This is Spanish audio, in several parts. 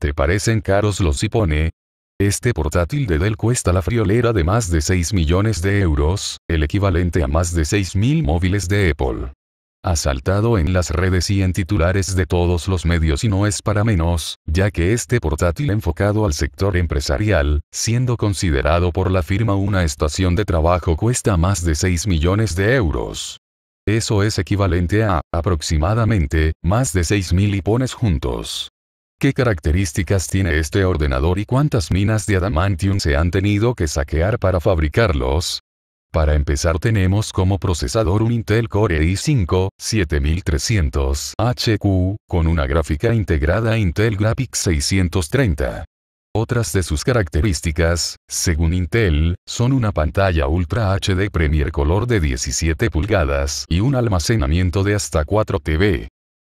¿Te parecen caros los Ipone? Este portátil de Dell cuesta la friolera de más de 6 millones de euros, el equivalente a más de 6.000 móviles de Apple. Ha saltado en las redes y en titulares de todos los medios y no es para menos, ya que este portátil enfocado al sector empresarial, siendo considerado por la firma una estación de trabajo cuesta más de 6 millones de euros. Eso es equivalente a, aproximadamente, más de 6.000 Ipones juntos. ¿Qué características tiene este ordenador y cuántas minas de adamantium se han tenido que saquear para fabricarlos? Para empezar tenemos como procesador un Intel Core i5 7300HQ, con una gráfica integrada Intel Graphics 630. Otras de sus características, según Intel, son una pantalla Ultra HD Premier Color de 17 pulgadas y un almacenamiento de hasta 4 TB.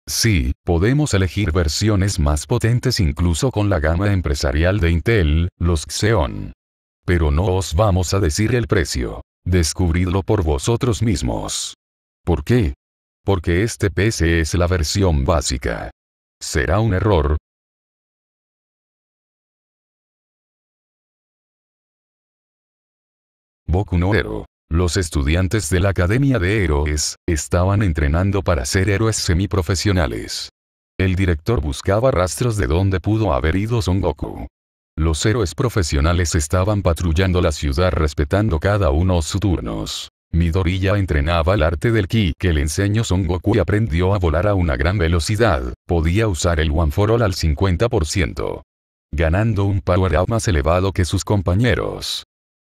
Sí, podemos elegir versiones más potentes incluso con la gama empresarial de Intel, los Xeon. Pero no os vamos a decir el precio. Descubridlo por vosotros mismos. ¿Por qué? Porque este PC es la versión básica. ¿Será un error? Boku no los estudiantes de la Academia de Héroes, estaban entrenando para ser héroes semiprofesionales. El director buscaba rastros de dónde pudo haber ido Son Goku. Los héroes profesionales estaban patrullando la ciudad respetando cada uno sus turnos. Midoriya entrenaba el arte del ki que le enseñó Son Goku y aprendió a volar a una gran velocidad, podía usar el One for All al 50%. Ganando un power-up más elevado que sus compañeros.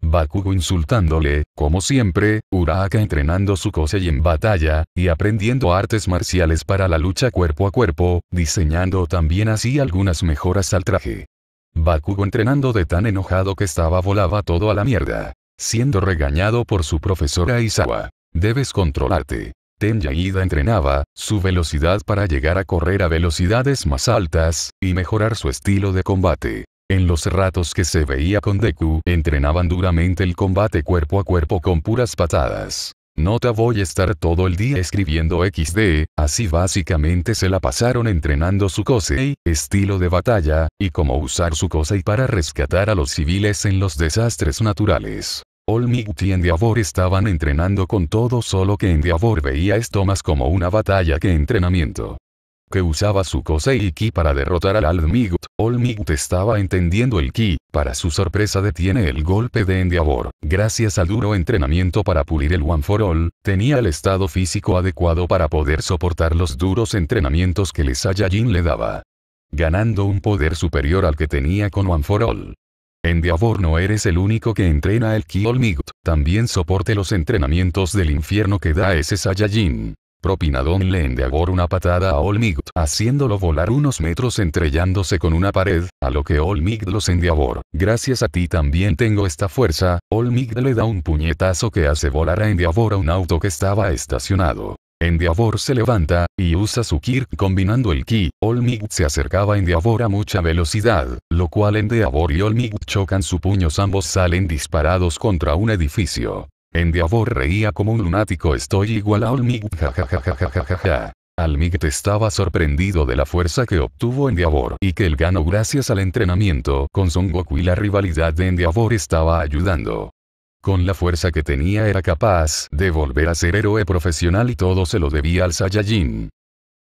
Bakugo insultándole, como siempre, Uraka entrenando su y en batalla, y aprendiendo artes marciales para la lucha cuerpo a cuerpo, diseñando también así algunas mejoras al traje. Bakugo entrenando de tan enojado que estaba volaba todo a la mierda. Siendo regañado por su profesora Isawa. Debes controlarte. Yaida entrenaba, su velocidad para llegar a correr a velocidades más altas, y mejorar su estilo de combate. En los ratos que se veía con Deku, entrenaban duramente el combate cuerpo a cuerpo con puras patadas. Nota voy a estar todo el día escribiendo XD, así básicamente se la pasaron entrenando su Kosei, estilo de batalla, y cómo usar su Kosei para rescatar a los civiles en los desastres naturales. All Might y Endeavor estaban entrenando con todo solo que Endeavor veía esto más como una batalla que entrenamiento que usaba su Kosei Ki para derrotar al Almigut. Olmigut estaba entendiendo el Ki, para su sorpresa detiene el golpe de Endiabor. Gracias al duro entrenamiento para pulir el One for All, tenía el estado físico adecuado para poder soportar los duros entrenamientos que el Saiyajin le daba. Ganando un poder superior al que tenía con One for All. Endeavor no eres el único que entrena el Ki Olmigut, también soporte los entrenamientos del infierno que da ese Saiyajin. Propinadón le endeavor una patada a Olmigd, haciéndolo volar unos metros entrellándose con una pared, a lo que Olmigd los endeavor. Gracias a ti también tengo esta fuerza, Olmigd le da un puñetazo que hace volar a endiabor a un auto que estaba estacionado. Endeavor se levanta, y usa su Kirk combinando el Ki. Olmigd se acercaba a Endiabor a mucha velocidad, lo cual Endiabor y Olmigd chocan su puños ambos salen disparados contra un edificio. Endeavor reía como un lunático estoy igual a Olmig ja! Almig estaba sorprendido de la fuerza que obtuvo Endiabor y que él ganó gracias al entrenamiento con Son Goku y la rivalidad de Endiabor estaba ayudando. Con la fuerza que tenía era capaz de volver a ser héroe profesional y todo se lo debía al Saiyajin.